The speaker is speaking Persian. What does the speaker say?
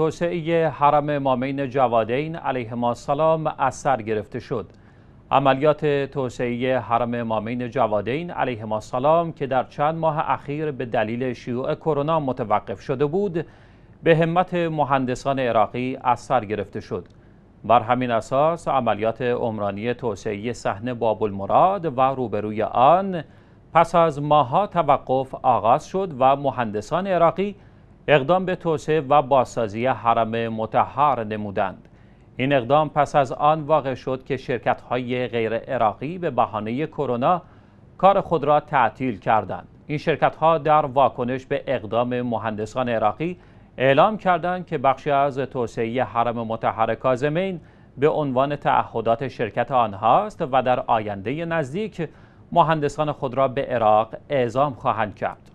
توسعه حرم مامین جوادین علیهما سلام اثر گرفته شد عملیات توسعه حرم مامین جوادین ما السلام که در چند ماه اخیر به دلیل شیوع کرونا متوقف شده بود به همت مهندسان عراقی اثر گرفته شد بر همین اساس عملیات عمرانی توسعه صحنه باب المراد و روبروی آن پس از ماها توقف آغاز شد و مهندسان عراقی اقدام به توسعه و بازسازی حرم متحر نمودند این اقدام پس از آن واقع شد که شرکت های غیر عراقی به بهانه کرونا کار خود را تعطیل کردند این شرکت ها در واکنش به اقدام مهندسان عراقی اعلام کردند که بخشی از توسعه حرم متحر کازمین به عنوان تعهدات شرکت آنهاست و در آینده نزدیک مهندسان خود را به عراق اعزام خواهند کرد